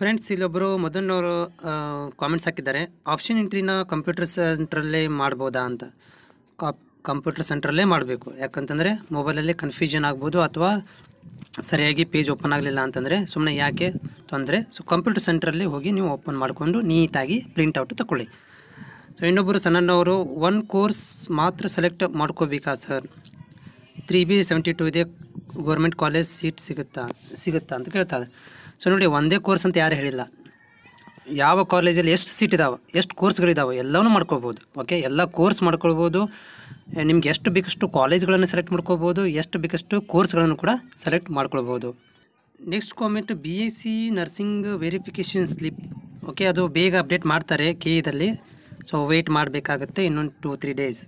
friends ಇಲ್ಲೊಬ್ಬರು ಮೊದಲನವರು comments ಹಾಕಿದ್ದಾರೆ ಆಪ್ಷನ್ ಎಂಟ್ರಿನ ಕಂಪ್ಯೂಟರ್ ಸೆಂಟ್ರಲ್ಲೇ ಮಾಡ್ಬೋದಾ ಅಂತ ಕಾಪ್ ಕಂಪ್ಯೂಟರ್ ಸೆಂಟ್ರಲ್ಲೇ ಮಾಡಬೇಕು ಯಾಕಂತಂದರೆ ಮೊಬೈಲಲ್ಲೇ ಕನ್ಫ್ಯೂಷನ್ ಆಗ್ಬೋದು ಅಥವಾ ಸರಿಯಾಗಿ ಪೇಜ್ ಓಪನ್ ಆಗಲಿಲ್ಲ ಅಂತಂದರೆ ಸುಮ್ಮನೆ ಯಾಕೆ ತೊಂದರೆ ಸೊ ಕಂಪ್ಯೂಟರ್ ಸೆಂಟ್ರಲ್ಲಿ ಹೋಗಿ ನೀವು ಓಪನ್ ಮಾಡಿಕೊಂಡು ನೀಟಾಗಿ ಪ್ರಿಂಟೌಟ್ ತಗೊಳ್ಳಿ ಸೊ ಇನ್ನೊಬ್ಬರು ಸಣ್ಣವರು ಒನ್ ಕೋರ್ಸ್ ಮಾತ್ರ ಸೆಲೆಕ್ಟ್ ಮಾಡ್ಕೋಬೇಕಾ sir three B seventy two ಇದೆ ಗೌರ್ಮೆಂಟ್ ಕಾಲೇಜ್ ಸೀಟ್ ಸಿಗುತ್ತಾ ಸಿಗುತ್ತಾ ಅಂತ ಕೇಳ್ತಾರೆ ಸೊ ನೋಡಿ ಒಂದೇ ಕೋರ್ಸ್ ಅಂತ ಯಾರು ಹೇಳಿಲ್ಲ ಯಾವ ಕಾಲೇಜಲ್ಲಿ ಎಷ್ಟು ಸೀಟ್ ಇದಾವೆ ಎಷ್ಟು ಕೋರ್ಸ್ಗಳಿದಾವೆ ಎಲ್ಲವೂ ಮಾಡ್ಕೋಬೋದು ಓಕೆ ಎಲ್ಲ ಕೋರ್ಸ್ ಮಾಡ್ಕೊಳ್ಬೋದು ನಿಮ್ಗೆ ಎಷ್ಟು ಬೇಕಷ್ಟು ಕಾಲೇಜ್ಗಳನ್ನು ಸೆಲೆಕ್ಟ್ ಮಾಡ್ಕೋಬೋದು ಎಷ್ಟು ಬೇಕಷ್ಟು ಕೋರ್ಸ್ಗಳನ್ನು ಕೂಡ ಸೆಲೆಕ್ಟ್ ಮಾಡ್ಕೊಳ್ಬೋದು next comment B S C nursing verification slip okay ಅದು ಬೇಗ ಅಪ್ಡೇಟ್ ಮಾಡ್ತಾರೆ ಕೆ ಇದಲ್ಲಿ ಸೊ ವೆಯ್ಟ್ ಮಾಡಬೇಕಾಗತ್ತೆ ಇನ್ನೊಂದು two three days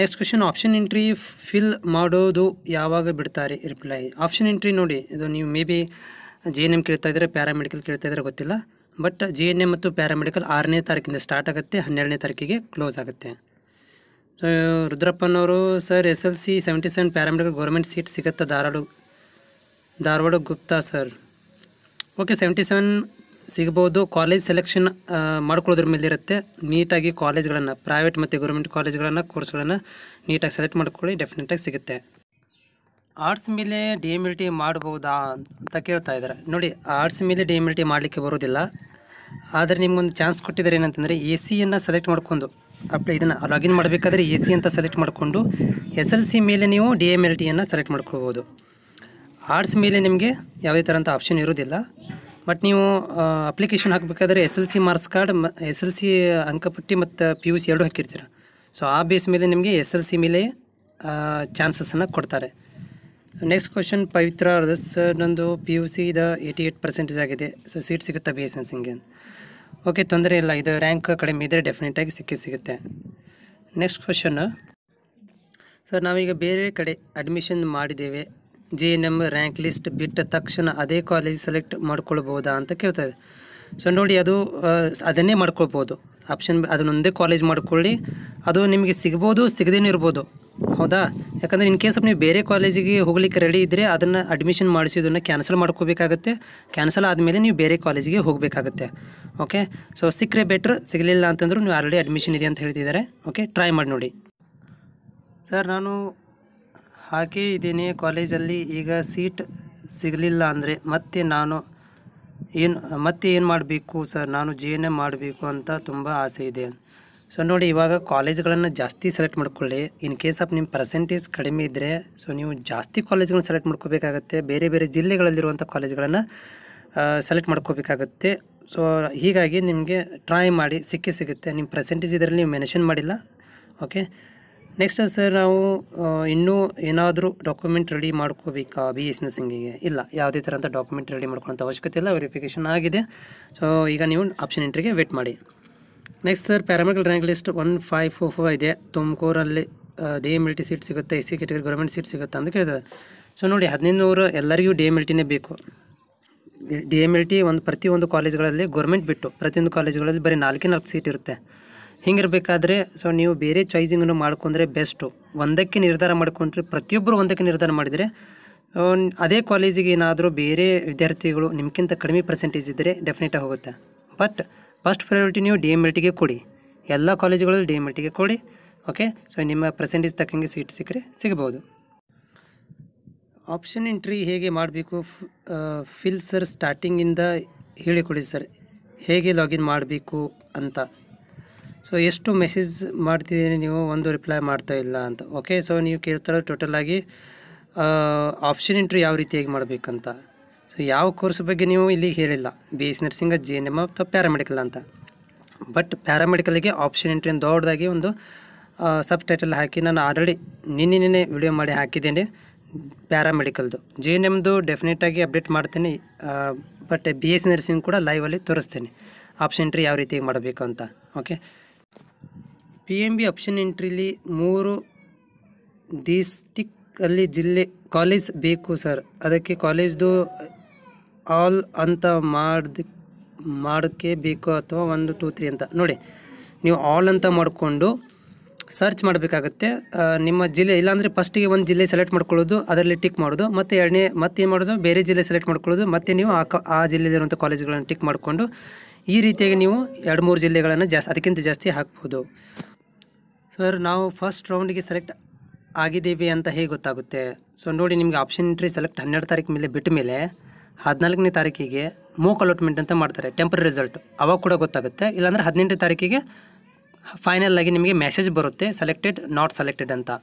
next question option entry fill ಮಾಡೋದು ಯಾವಾಗ ಬಿಡ್ತಾರೆ ರಿಪ್ಲೈ ಆಪ್ಷನ್ ಎಂಟ್ರಿ ನೋಡಿ ಇದು ನೀವು maybe G N M ಕೇಳ್ತಾ ಇದ್ದಾರೆ ಪ್ಯಾರಾಮೆಡಿಕಲ್ ಕೇಳ್ತಾ ಇದ್ದಾರೆ ಗೊತ್ತಿಲ್ಲ ಬಟ್ ಜಿ ಎನ್ ಎಮ್ ಮತ್ತು ಪ್ಯಾರಾಮೆಡಿಕಲ್ ಆರನೇ ತಾರೀಕಿಂದ ಸ್ಟಾರ್ಟ್ ಆಗುತ್ತೆ ಹನ್ನೆರಡನೇ ತಾರೀಕಿಗೆ ಕ್ಲೋಸ್ ಆಗುತ್ತೆ ಸೊ ರುದ್ರಪ್ಪನವರು sir S L C seventy seven paramedical government seat ಸಿಗುತ್ತಾ Dharwad Dharwad Gupta sir okay seventy seven ಸಿಗ್ಬೋದು ಕಾಲೇಜ್ ಸೆಲೆಕ್ಷನ್ ಮಾಡ್ಕೊಳ್ಳೋದ್ರ ಮೇಲೆ ಇರುತ್ತೆ ನೀಟಾಗಿ ಕಾಲೇಜ್ಗಳನ್ನು ಪ್ರೈವೇಟ್ ಮತ್ತು ಗೌರ್ಮೆಂಟ್ ಕಾಲೇಜ್ಗಳನ್ನು ಕೋರ್ಸ್ಗಳನ್ನು ನೀಟಾಗಿ ಸೆಲೆಕ್ಟ್ ಮಾಡ್ಕೊಳ್ಳಿ ಡೆಫಿನೆಟಾಗಿ ಸಿಗುತ್ತೆ ಆರ್ಟ್ಸ್ ಮೇಲೆ ಡಿ ಎಮ್ ಎಲ್ ಟಿ ಮಾಡ್ಬೋದಾ ಅಂತ ಕೇಳ್ತಾ ಇದ್ದಾರೆ ನೋಡಿ ಆರ್ಟ್ಸ್ ಮೇಲೆ ಡಿ ಎಮ್ ಎಲ್ ಟಿ ಮಾಡಲಿಕ್ಕೆ ಬರೋದಿಲ್ಲ ಆದರೆ ನಿಮಗೊಂದು ಚಾನ್ಸ್ ಕೊಟ್ಟಿದ್ದಾರೆ ಏನಂತಂದರೆ ಎ ಸಿಯನ್ನು ಸೆಲೆಕ್ಟ್ ಮಾಡಿಕೊಂಡು ಅಪ್ಲೈ ಇದನ್ನು ಲಾಗಿನ್ ಮಾಡಬೇಕಾದ್ರೆ ಎ ಸಿ ಅಂತ ಸೆಲೆಕ್ಟ್ ಮಾಡಿಕೊಂಡು ಎಸ್ ಎಲ್ ಸಿ ಮೇಲೆ ನೀವು ಡಿ ಎಮ್ ಎಲ್ ಟಿಯನ್ನು ಸೆಲೆಕ್ಟ್ ಮಾಡ್ಕೋಬೋದು ಆರ್ಟ್ಸ್ ಮೇಲೆ ನಿಮಗೆ ಯಾವುದೇ ಥರಂಥ ಆಪ್ಷನ್ ಇರೋದಿಲ್ಲ ಬಟ್ ನೀವು ಅಪ್ಲಿಕೇಶನ್ ಹಾಕಬೇಕಾದ್ರೆ S L C marks card ಮ ಎಸ್ ಎಲ್ ಸಿ ಅಂಕಪಟ್ಟಿ ಮತ್ತು ಪಿ ಯು ಸಿ ಎರಡು ಹಾಕಿರ್ತೀರ ಸೊ ಆ ಬೇಸ್ ಮೇಲೆ ನಿಮಗೆ ಎಸ್ ಎಲ್ ಸಿ ಮೇಲೆ ಚಾನ್ಸಸನ್ನು ಕೊಡ್ತಾರೆ ನೆಕ್ಸ್ಟ್ ಕ್ವಶನ್ ಪವಿತ್ರ ಅರ್ಧಸ್ ಸರ್ ನಂದು P U C eighty eight percentage ಆಗಿದೆ ಸೊ ಸೀಟ್ ಸಿಗುತ್ತಾ ಬಿ ಎಸ್ ಎನ್ ಸಿಂಗೆ ಓಕೆ ತೊಂದರೆ ಇಲ್ಲ ಇದು ರ್ಯಾಂಕ್ ಕಡಿಮೆ ಇದ್ದರೆ ಡೆಫಿನೆಟಾಗಿ ಸಿಕ್ಕಿ ಸಿಗುತ್ತೆ ನೆಕ್ಸ್ಟ್ ಕ್ವೆಶನ್ ಸರ್ ನಾವೀಗ ಬೇರೆ ಕಡೆ ಅಡ್ಮಿಷನ್ ಮಾಡಿದ್ದೇವೆ G N M rank list ಬಿಟ್ಟ ತಕ್ಷಣ ಅದೇ ಕಾಲೇಜ್ ಸೆಲೆಕ್ಟ್ ಮಾಡ್ಕೊಳ್ಬೋದಾ ಅಂತ ಕೇಳ್ತದೆ ಸೊ ನೋಡಿ ಅದು ಅದನ್ನೇ ಮಾಡ್ಕೊಳ್ಬೋದು ಆಪ್ಷನ್ ಅದನ್ನೊಂದೇ ಕಾಲೇಜ್ ಮಾಡ್ಕೊಳ್ಳಿ ಅದು ನಿಮಗೆ ಸಿಗ್ಬೋದು ಸಿಗದೇನೂ ಇರ್ಬೋದು ಹೌದಾ ಯಾಕಂದರೆ ಇನ್ ಕೇಸ್ ನೀವು ಬೇರೆ ಕಾಲೇಜಿಗೆ ಹೋಗ್ಲಿಕ್ಕೆ ರೆಡಿ ಇದ್ದರೆ ಅದನ್ನು ಅಡ್ಮಿಷನ್ ಮಾಡಿಸೋದನ್ನು ಕ್ಯಾನ್ಸಲ್ ಮಾಡ್ಕೋಬೇಕಾಗುತ್ತೆ ಕ್ಯಾನ್ಸಲ್ ಆದಮೇಲೆ ನೀವು ಬೇರೆ ಕಾಲೇಜಿಗೆ ಹೋಗಬೇಕಾಗುತ್ತೆ ಓಕೆ ಸೊ ಸಿಕ್ಕರೆ ಬೆಟ್ರ್ ಸಿಗಲಿಲ್ಲ ಅಂತಂದ್ರೂ ನೀವು ಆಲ್ರೆಡಿ ಅಡ್ಮಿಷನ್ ಇದೆ ಅಂತ ಹೇಳ್ತಿದ್ದಾರೆ ಓಕೆ ಟ್ರೈ ಮಾಡಿ ನೋಡಿ ಸರ್ ನಾನು ಹಾಕಿ ಇದ್ದೀನಿ ಕಾಲೇಜಲ್ಲಿ ಈಗ ಸೀಟ್ ಸಿಗಲಿಲ್ಲ ಅಂದರೆ ಮತ್ತೆ ನಾನು ಏನು ಮತ್ತೆ ಏನು ಮಾಡಬೇಕು ಸರ್ ನಾನು ಜಿ ಎನ್ ಮಾಡಬೇಕು ಅಂತ ತುಂಬ ಆಸೆ ಇದೆ ಸೊ ನೋಡಿ ಇವಾಗ ಕಾಲೇಜ್ಗಳನ್ನು ಜಾಸ್ತಿ ಸೆಲೆಕ್ಟ್ ಮಾಡ್ಕೊಳ್ಳಿ ಇನ್ ಕೇಸ್ ಆಫ್ ನಿಮ್ಮ ಪರ್ಸೆಂಟೇಜ್ ಕಡಿಮೆ ಇದ್ದರೆ ಸೊ ನೀವು ಜಾಸ್ತಿ ಕಾಲೇಜ್ಗಳನ್ನ ಸೆಲೆಕ್ಟ್ ಮಾಡ್ಕೋಬೇಕಾಗತ್ತೆ ಬೇರೆ ಬೇರೆ ಜಿಲ್ಲೆಗಳಲ್ಲಿರುವಂಥ ಕಾಲೇಜ್ಗಳನ್ನು ಸೆಲೆಕ್ಟ್ ಮಾಡ್ಕೋಬೇಕಾಗತ್ತೆ ಸೊ ಹೀಗಾಗಿ ನಿಮಗೆ ಟ್ರೈ ಮಾಡಿ ಸಿಕ್ಕೇ ಸಿಗುತ್ತೆ ನಿಮ್ಮ ಪರ್ಸೆಂಟೇಜ್ ಇದರಲ್ಲಿ ನೀವು ಮೆನ್ಷನ್ ಮಾಡಿಲ್ಲ ಓಕೆ ನೆಕ್ಸ್ಟ್ ಸರ್ ನಾವು ಇನ್ನೂ ಏನಾದರೂ ಡಾಕ್ಯುಮೆಂಟ್ ರೆಡಿ ಮಾಡ್ಕೋಬೇಕಾ ಬಿ ಎಸ್ ನರ್ಸಿಂಗಿಗೆ ಇಲ್ಲ ಯಾವುದೇ ಥರ ಅಂತ ಡಾಕ್ಯುಮೆಂಟ್ ರೆಡಿ ಮಾಡ್ಕೊಳ್ಳೋಂಥ ಅವಶ್ಯಕತೆ ಇಲ್ಲ ವೆರಿಫಿಕೇಷನ್ ಆಗಿದೆ ಸೊ ಈಗ ನೀವು ಆಪ್ಷನ್ ಎಂಟ್ರಿಗೆ ವೇಟ್ ಮಾಡಿ next sir paramedical rank list one five four four ಇದೆ ತುಮಕೂರಲ್ಲಿ D M L T seat ಸಿಗುತ್ತೆ S C category government seat ಸಿಗುತ್ತೆ ಅಂತ ಕೇಳಿದ್ದಾರೆ ಸೊ ನೋಡಿ ಹದಿನೈದು ನೂರು ಎಲ್ಲರಿಗೂ ಡಿ ಎಮ್ ಎಲ್ ಟಿನೇ ಬೇಕು ಡಿ ಎಮ್ ಎಲ್ ಟಿ ಒಂದು ಪ್ರತಿಯೊಂದು ಕಾಲೇಜ್ಗಳಲ್ಲಿ ಗೌರ್ಮೆಂಟ್ ಬಿಟ್ಟು ಪ್ರತಿಯೊಂದು ಕಾಲೇಜ್ಗಳಲ್ಲಿ ಬರೀ ನಾಲ್ಕೇ ನಾಲ್ಕು ಸೀಟ್ ಇರುತ್ತೆ ಹಿಂಗಿರಬೇಕಾದ್ರೆ ಸೊ ನೀವು ಬೇರೆ ಚಾಯ್ಸಿಂಗನ್ನು ಮಾಡ್ಕೊಂಡ್ರೆ ಬೆಸ್ಟು ಒಂದಕ್ಕೆ ನಿರ್ಧಾರ ಮಾಡ್ಕೊಂಡ್ರೆ ಪ್ರತಿಯೊಬ್ಬರು ಒಂದಕ್ಕೆ ನಿರ್ಧಾರ ಮಾಡಿದರೆ ಅದೇ ಕಾಲೇಜಿಗೆ ಏನಾದರೂ ಬೇರೆ ವಿದ್ಯಾರ್ಥಿಗಳು ನಿಮಗಿಂತ ಕಡಿಮೆ ಪರ್ಸೆಂಟೇಜ್ ಇದ್ದರೆ ಡೆಫಿನೆಟಾಗಿ ಹೋಗುತ್ತೆ ಬಟ್ ಫಸ್ಟ್ ಪ್ರಯಾರಿಟಿ ನೀವು ಡಿ ಎಮ್ ಎಲ್ ಟಿಗೆ ಕೊಡಿ ಎಲ್ಲ ಕಾಲೇಜುಗಳಲ್ಲಿ ಡಿ ಎಮ್ ಎಲ್ ಟಿಗೆ ಕೊಡಿ ಓಕೆ ಸೊ ನಿಮ್ಮ ಪ್ರೆಸೆಂಟೇಜ್ ತಕ್ಕಂಗೆ ಸೀಟ್ ಸಿಕ್ಕರೆ ಸಿಗ್ಬೋದು ಆಪ್ಷನ್ ಎಂಟ್ರಿ ಹೇಗೆ ಮಾಡಬೇಕು ಫಿಲ್ ಸರ್ ಸ್ಟಾರ್ಟಿಂಗಿಂದ ಹೇಳಿಕೊಡಿ ಸರ್ ಹೇಗೆ ಲಾಗಿನ್ ಮಾಡಬೇಕು ಅಂತ ಸೊ ಎಷ್ಟು ಮೆಸೇಜ್ ಮಾಡ್ತಿದ್ದೀನಿ ನೀವು ಒಂದು ರಿಪ್ಲೈ ಮಾಡ್ತಾ ಇಲ್ಲ ಅಂತ ಓಕೆ ಸೊ ನೀವು ಟೋಟಲ್ ಟೋಟಲಾಗಿ ಆಪ್ಷನ್ ಎಂಟ್ರಿ ಯಾವ ರೀತಿಯಾಗಿ ಮಾಡಬೇಕಂತ ಸೊ ಯಾವ ಕೋರ್ಸ್ ಬಗ್ಗೆ ನೀವು ಇಲ್ಲಿ ಹೇಳಿಲ್ಲ B S nursing G N M ಅಥವಾ ಪ್ಯಾರಾಮೆಡಿಕಲ್ ಅಂತ ಬಟ್ ಪ್ಯಾರಾಮೆಡಿಕಲ್ಗೆ ಆಪ್ಷನ್ ಎಂಟ್ರಿ ದೊಡ್ಡದಾಗಿ ಒಂದು ಸಬ್ ಟೈಟಲ್ ಹಾಕಿ ನಾನು ಆಲ್ರೆಡಿ ನಿನ್ನೆ ನಿನ್ನೆ ವಿಡಿಯೋ ಮಾಡಿ ಹಾಕಿದ್ದೇನೆ ಪ್ಯಾರಾಮೆಡಿಕಲ್ದು ಜಿ ಎನ್ ಎಮ್ದು ಡೆಫಿನೆಟಾಗಿ ಅಪ್ಡೇಟ್ ಮಾಡ್ತೀನಿ ಬಟ್ ಬಿ ಎಸ್ ನರ್ಸಿಂಗ್ ಕೂಡ ಲೈವಲ್ಲಿ ತೋರಿಸ್ತೇನೆ ಆಪ್ಷನ್ ಎಂಟ್ರಿ ಯಾವ ರೀತಿ ಮಾಡಬೇಕು ಅಂತ ಓಕೆ ಪಿ ಎಮ್ ಬಿ ಆಪ್ಷನ್ ಎಂಟ್ರಿಲಿ ಮೂರು ಡಿಸ್ಟಿಕ್ಕಲ್ಲಿ ಜಿಲ್ಲೆ ಕಾಲೇಜ್ ಬೇಕು ಸರ್ ಅದಕ್ಕೆ ಕಾಲೇಜ್ದು ಆಲ್ ಅಂತ ಮಾಡ್ದ ಮಾಡೋಕ್ಕೆ ಬೇಕು ಅಥವಾ ಒಂದು ಟೂ ತ್ರೀ ಅಂತ ನೋಡಿ ನೀವು ಆಲ್ ಅಂತ ಮಾಡಿಕೊಂಡು ಸರ್ಚ್ ಮಾಡಬೇಕಾಗುತ್ತೆ ನಿಮ್ಮ ಜಿಲ್ಲೆ ಇಲ್ಲಾಂದರೆ ಫಸ್ಟಿಗೆ ಒಂದು ಜಿಲ್ಲೆ ಸೆಲೆಕ್ಟ್ ಮಾಡ್ಕೊಳ್ಳೋದು ಅದರಲ್ಲಿ ಟಿಕ್ ಮಾಡೋದು ಮತ್ತು ಎರಡನೇ ಮತ್ತೆ ಏನು ಮಾಡೋದು ಬೇರೆ ಜಿಲ್ಲೆ ಸೆಲೆಕ್ಟ್ ಮಾಡ್ಕೊಳ್ಳೋದು ಮತ್ತು ನೀವು ಆ ಕ ಆ ಜಿಲ್ಲೆಯಲ್ಲಿರುವಂಥ ಕಾಲೇಜುಗಳನ್ನು ಟಿಕ್ ಮಾಡಿಕೊಂಡು ಈ ರೀತಿಯಾಗಿ ನೀವು ಎರಡು ಮೂರು ಜಿಲ್ಲೆಗಳನ್ನು ಜಾಸ್ತಿ ಅದಕ್ಕಿಂತ ಜಾಸ್ತಿ ಹಾಕ್ಬೋದು ಸರ್ ನಾವು ಫಸ್ಟ್ ರೌಂಡಿಗೆ ಸೆಲೆಕ್ಟ್ ಆಗಿದ್ದೀವಿ ಅಂತ ಹೇಗೆ ಗೊತ್ತಾಗುತ್ತೆ ಸೊ ನೋಡಿ ನಿಮಗೆ ಆಪ್ಷನ್ ಇಂಟ್ರಿ ಸೆಲೆಕ್ಟ್ ಹನ್ನೆರಡು ತಾರೀಕು ಮೇಲೆ ಬಿಟ್ಟ ಮೇಲೆ ಹದಿನಾಲ್ಕನೇ ತಾರೀಕಿಗೆ ಮೂಕ್ ಅಲಾಟ್ಮೆಂಟ್ ಅಂತ ಮಾಡ್ತಾರೆ ಟೆಂಪ್ರರಿ ರಿಸಲ್ಟ್ ಅವಾಗ ಕೂಡ ಗೊತ್ತಾಗುತ್ತೆ ಇಲ್ಲಾಂದರೆ ಹದಿನೆಂಟನೇ ತಾರೀಕಿಗೆ ಫೈನಲ್ ಆಗಿ ನಿಮಗೆ ಮೆಸೇಜ್ ಬರುತ್ತೆ ಸೆಲೆಕ್ಟೆಡ್ ನಾಟ್ ಸೆಲೆಕ್ಟೆಡ್ ಅಂತ